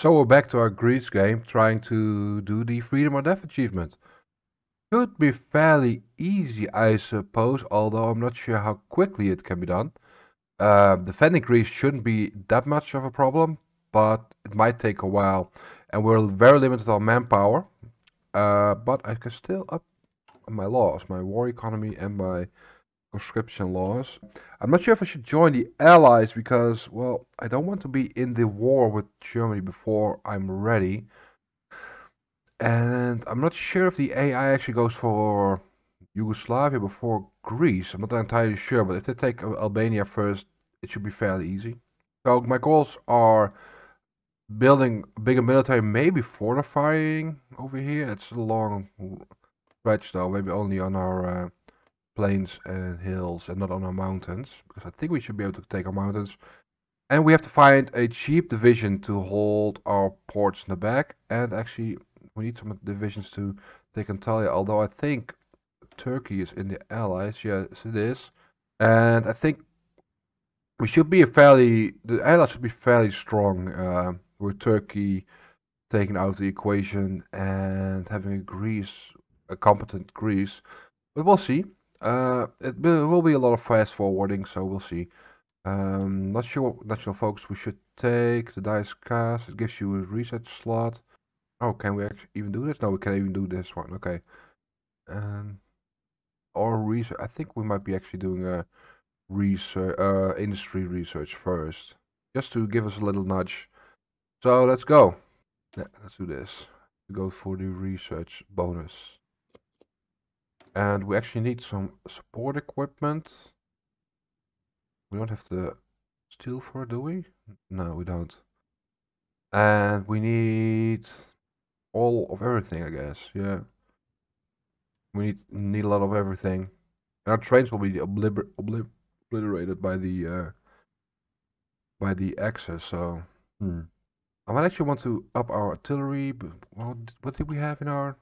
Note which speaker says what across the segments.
Speaker 1: So we're back to our Greece game, trying to do the Freedom or Death achievement. Should be fairly easy, I suppose, although I'm not sure how quickly it can be done. Uh, defending Greece shouldn't be that much of a problem, but it might take a while. And we're very limited on manpower. Uh, but I can still up my laws, my war economy and my conscription laws. I'm not sure if I should join the Allies because, well, I don't want to be in the war with Germany before I'm ready. And I'm not sure if the AI actually goes for Yugoslavia before Greece. I'm not entirely sure, but if they take Albania first, it should be fairly easy. So my goals are building a bigger military, maybe fortifying over here. It's a long stretch though, maybe only on our... Uh, plains and hills and not on our mountains. Because I think we should be able to take our mountains. And we have to find a cheap division to hold our ports in the back. And actually, we need some divisions to take Antalya. Although I think Turkey is in the allies. Yes, it is. And I think we should be a fairly... The allies should be fairly strong uh, with Turkey taken out of the equation and having a Greece, a competent Greece. But we'll see. Uh, it will be a lot of fast forwarding, so we'll see. Um, not sure what national focus we should take. The dice cast, it gives you a reset slot. Oh, can we even do this? No, we can't even do this one. Okay. Um, or research. I think we might be actually doing a research, uh, industry research first, just to give us a little nudge. So let's go. Yeah, let's do this. go for the research bonus. And we actually need some support equipment. We don't have the steel for, do we? No, we don't. And we need all of everything, I guess. Yeah. We need need a lot of everything. And our trains will be obliterated by the uh, by the axis, so... Hmm. I might actually want to up our artillery, but what did we have in our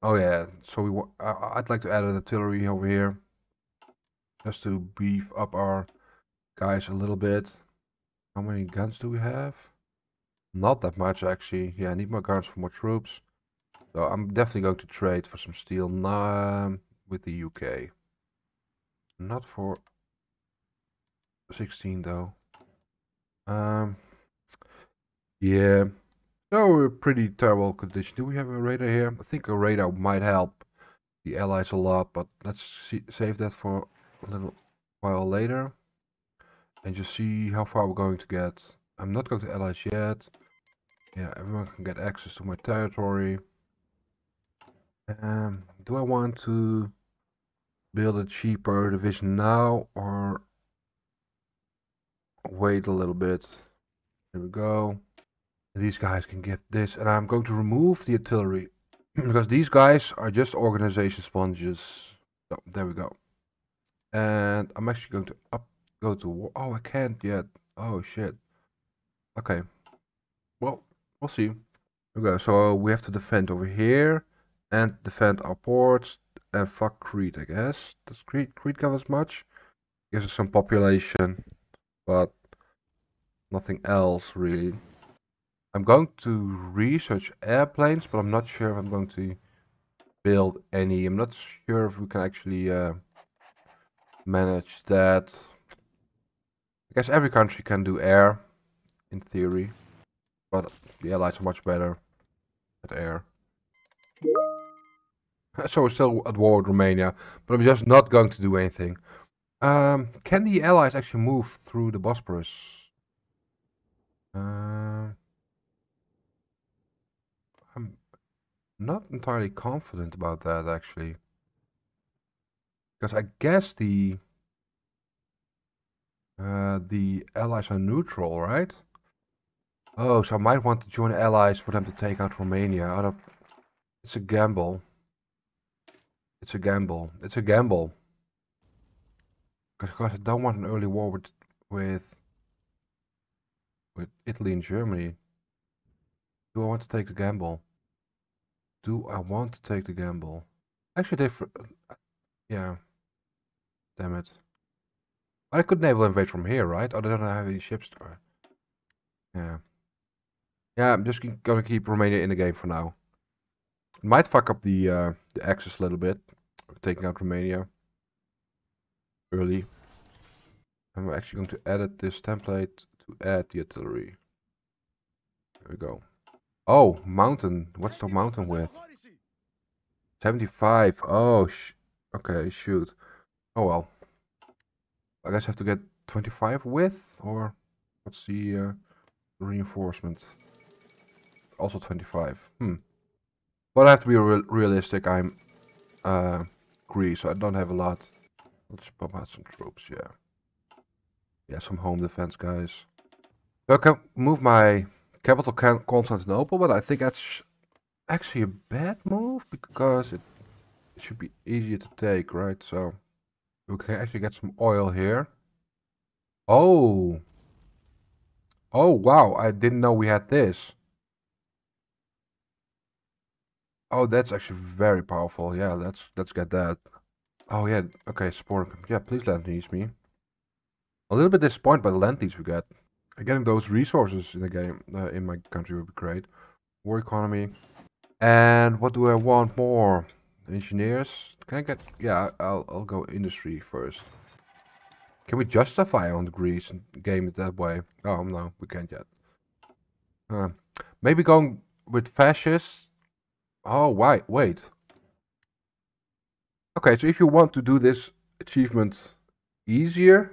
Speaker 1: Oh yeah, so we I I'd like to add an artillery over here, just to beef up our guys a little bit. How many guns do we have? Not that much actually. Yeah, I need more guns for more troops. So I'm definitely going to trade for some steel um, with the UK. Not for 16 though. Um, yeah. No, we're pretty terrible condition. Do we have a radar here? I think a radar might help the allies a lot, but let's see, save that for a little while later. And just see how far we're going to get. I'm not going to allies yet. Yeah, everyone can get access to my territory. Um, do I want to build a cheaper division now or wait a little bit? Here we go. These guys can get this. And I'm going to remove the artillery. because these guys are just organization sponges. So, there we go. And I'm actually going to up go to war. Oh, I can't yet. Oh, shit. Okay. Well, we'll see. Okay, so we have to defend over here. And defend our ports. And fuck Crete, I guess. Does Crete, Crete covers much? Gives us some population. But nothing else, really. I'm going to research airplanes, but I'm not sure if I'm going to build any. I'm not sure if we can actually uh, manage that. I guess every country can do air, in theory. But the allies are much better at air. So we're still at war with Romania, but I'm just not going to do anything. Um, can the allies actually move through the Bosporus? Uh, not entirely confident about that, actually. Because I guess the... Uh, the allies are neutral, right? Oh, so I might want to join allies for them to take out Romania. it's a gamble. It's a gamble. It's a gamble. Because I don't want an early war with with with Italy and Germany. Do I want to take the gamble? Do I want to take the gamble? Actually, they... Uh, yeah. Damn it. But I could naval invade from here, right? Oh, they don't have any ships. To... Yeah. Yeah, I'm just gonna keep Romania in the game for now. It might fuck up the, uh, the axis a little bit. Taking out Romania. Early. I'm actually going to edit this template to add the artillery. There we go. Oh, mountain. What's the mountain with? 75. Oh, sh okay, shoot. Oh, well. I guess I have to get 25 with, or what's the uh, reinforcement? Also 25. Hmm. But I have to be re realistic. I'm uh, Greece, so I don't have a lot. Let's pop out some troops, yeah. Yeah, some home defense guys. Okay, move my capital Constantinople, but I think that's actually a bad move because it, it should be easier to take, right? So we can actually get some oil here. Oh. Oh, wow. I didn't know we had this. Oh, that's actually very powerful. Yeah, let's let's get that. Oh, yeah. Okay, support. Yeah, please land me. A little bit disappointed by the land we got getting those resources in the game uh, in my country would be great. War economy. And what do I want more? Engineers? Can I get? Yeah, I'll I'll go industry first. Can we justify on the Greece game it that way? Oh no, we can't yet. Uh, maybe going with fascists. Oh wait, wait. Okay, so if you want to do this achievement easier,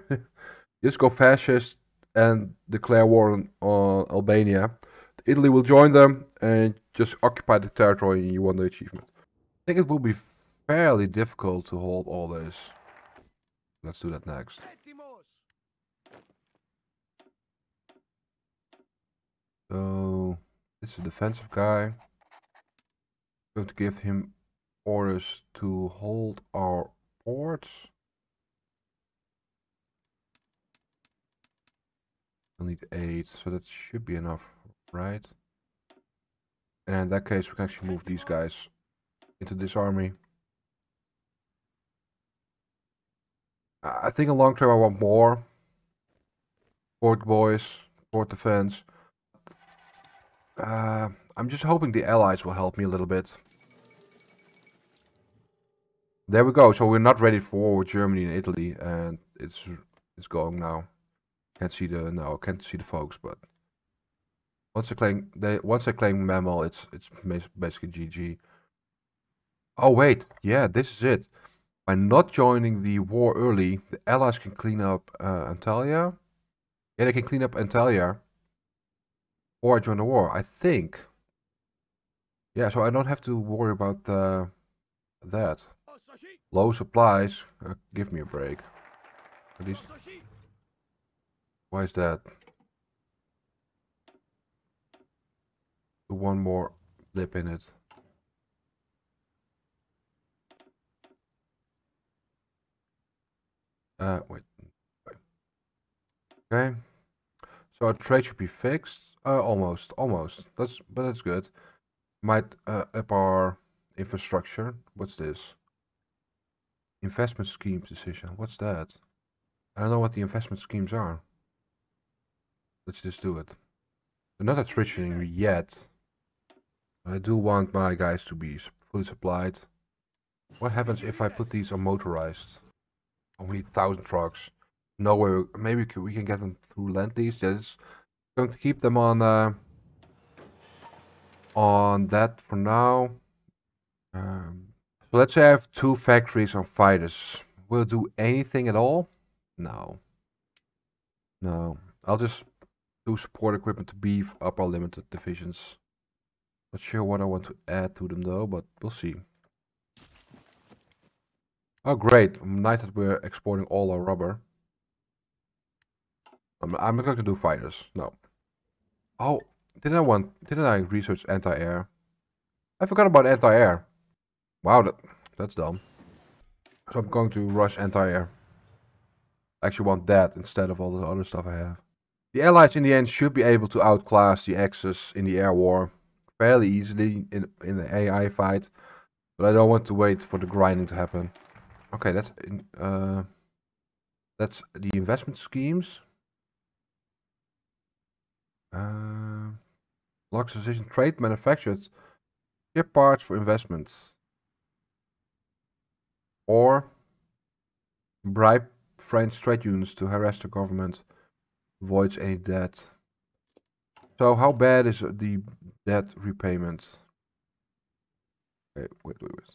Speaker 1: just go fascist and declare war on, on Albania. Italy will join them and just occupy the territory and you won the achievement. I think it will be fairly difficult to hold all this. Let's do that next. So, this is a defensive guy. Going to give him orders to hold our ports. I need eight, so that should be enough, right? And in that case, we can actually move these guys into this army. I think in long term I want more. Port boys, port defense. Uh, I'm just hoping the allies will help me a little bit. There we go. So we're not ready for Germany and Italy, and it's it's going now. Can't see the no, can't see the folks, but once they claim they once they claim mammal, it's it's basically GG. Oh wait, yeah, this is it. By not joining the war early, the allies can clean up uh, Antalya. Yeah, they can clean up Antalya. Or join the war, I think. Yeah, so I don't have to worry about uh, that. Low supplies. Uh, give me a break. At least why is that? One more dip in it. Uh, wait. Okay. So our trade should be fixed. Uh, almost, almost. That's but that's good. Might uh, up our infrastructure. What's this? Investment schemes decision. What's that? I don't know what the investment schemes are. Let's just do it. They're not attritioning yet. I do want my guys to be fully supplied. What happens if I put these on motorized? Only need 1,000 trucks. No way. Maybe we can get them through land lease. Yeah, it's going to keep them on uh, on that for now. Um, so let's say I have two factories on fighters. Will do anything at all? No. No. I'll just Two support equipment to beef up our limited divisions. Not sure what I want to add to them though, but we'll see. Oh great, Nice that we're exporting all our rubber. I'm, I'm not going to do fighters, no. Oh, didn't I want, didn't I research anti-air? I forgot about anti-air. Wow, that, that's dumb. So I'm going to rush anti-air. I actually want that instead of all the other stuff I have. The Allies in the end should be able to outclass the Axis in the air war fairly easily in, in the AI fight, but I don't want to wait for the grinding to happen. Okay, that's in, uh, that's the investment schemes. Uh, decision trade manufactured ship parts for investments. Or bribe French trade unions to harass the government. Voids any debt. So how bad is the debt repayment? Okay, wait, wait, wait.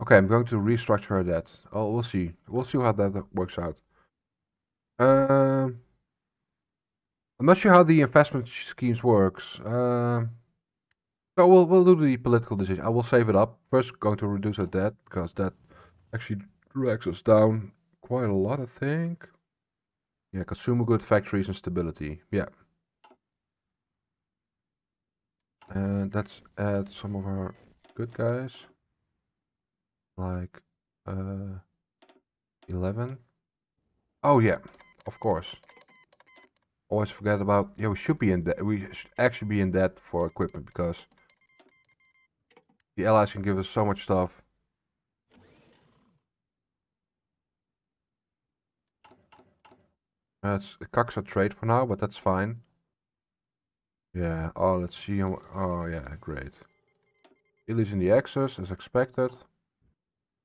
Speaker 1: Okay, I'm going to restructure that. Oh, we'll see. We'll see how that works out. Um. I'm not sure how the investment schemes works. Uh, um, so we'll, we'll do the political decision. I will save it up. First going to reduce our debt because that actually drags us down quite a lot, I think. Yeah, consumer good factories and stability. Yeah. And let's add some of our good guys. Like uh, 11. Oh yeah, of course always forget about. Yeah, we should be in that. We should actually be in that for equipment because the allies can give us so much stuff. That's a kaxa trade for now, but that's fine. Yeah, oh, let's see. Oh, oh yeah, great. in the access, as expected.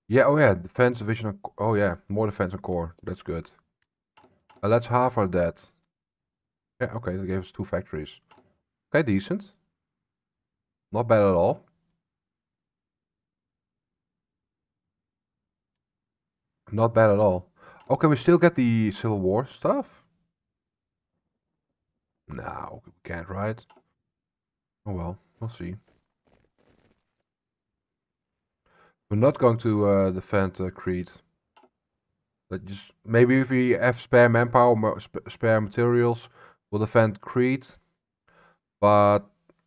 Speaker 1: Yeah, oh yeah, defense, division, oh yeah, more defense and core. That's good. Uh, let's half our that. Yeah, okay, that gave us two factories. Okay, decent. Not bad at all. Not bad at all. Oh, can we still get the Civil War stuff? No, we can't, right? Oh well, we'll see. We're not going to uh, defend uh, Crete. That just maybe if we have spare manpower, sp spare materials, will defend Crete, but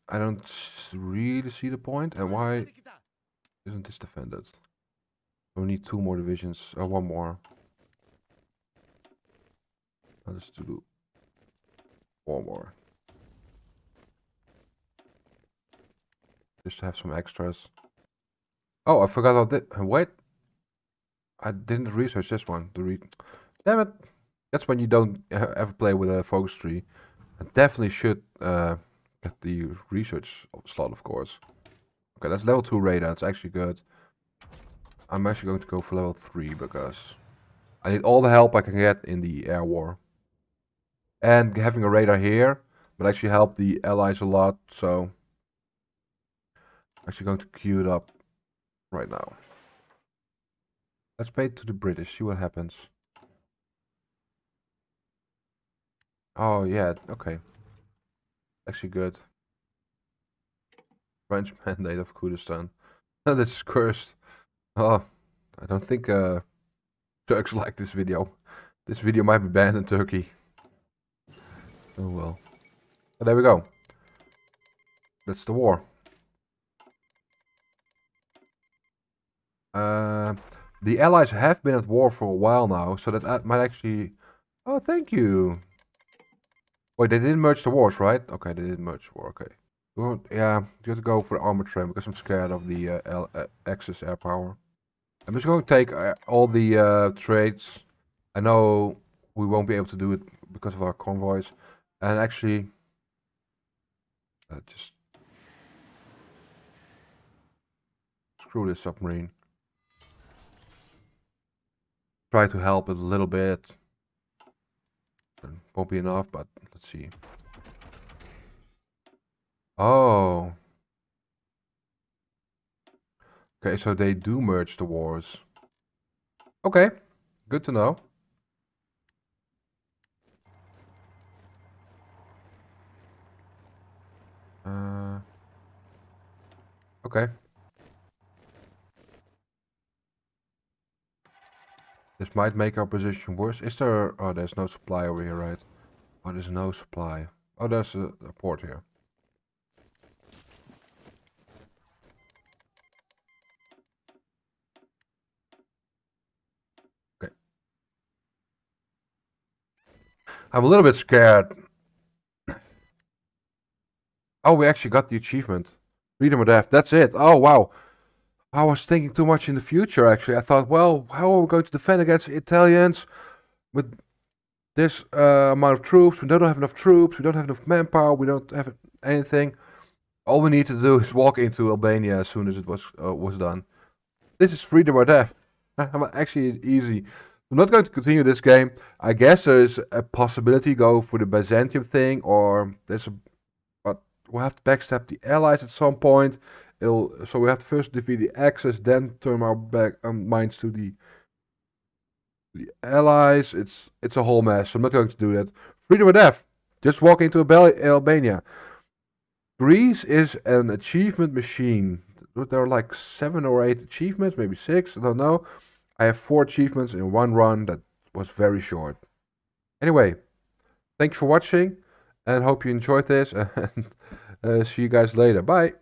Speaker 1: I don't really see the point. And why isn't this defended? We need two more divisions, uh, one more. That is to do one more. Just have some extras. Oh, I forgot about that. Wait. I didn't research this one. The read. Damn it. That's when you don't ever play with a focus tree. I definitely should uh, get the research slot, of course. Okay, that's level 2 radar. It's actually good. I'm actually going to go for level 3 because I need all the help I can get in the air war. And having a radar here would actually help the allies a lot, so... I'm actually going to queue it up right now. Let's pay to the British, see what happens. Oh, yeah, okay. Actually good. French mandate of Kurdistan. this is cursed. Oh, I don't think uh, Turks like this video. This video might be banned in Turkey. Oh well. But there we go. That's the war. Uh, the Allies have been at war for a while now, so that might actually... Oh, thank you. Wait, they didn't merge the wars, right? Okay, they didn't merge war, okay. Well, yeah, you have to go for the armor train because I'm scared of the uh, L uh, excess air power. I'm just going to take uh, all the uh, trades. I know we won't be able to do it because of our convoys. And actually, uh, just screw this submarine. Try to help it a little bit won't be enough, but let's see. Oh. Okay, so they do merge the wars. Okay, good to know. Uh, okay. This might make our position worse. Is there... Oh, there's no supply over here, right? Oh, there's no supply. Oh, there's a, a port here. Okay. I'm a little bit scared. oh, we actually got the achievement. Freedom or death. That's it. Oh, wow. I was thinking too much in the future. Actually, I thought, well, how are we going to defend against Italians with this uh, amount of troops? We don't have enough troops. We don't have enough manpower. We don't have anything. All we need to do is walk into Albania as soon as it was uh, was done. This is freedom or death. actually it's easy. I'm not going to continue this game. I guess there is a possibility to go for the Byzantium thing, or there's a. But we'll have to backstab the Allies at some point it'll so we have to first defeat the Axis, then turn our back and um, minds to the the Allies. It's it's a whole mess. So I'm not going to do that. Freedom or death. Just walk into Albania. Greece is an achievement machine. There are like seven or eight achievements, maybe six. I don't know. I have four achievements in one run that was very short. Anyway, thanks for watching and hope you enjoyed this and uh, see you guys later. Bye.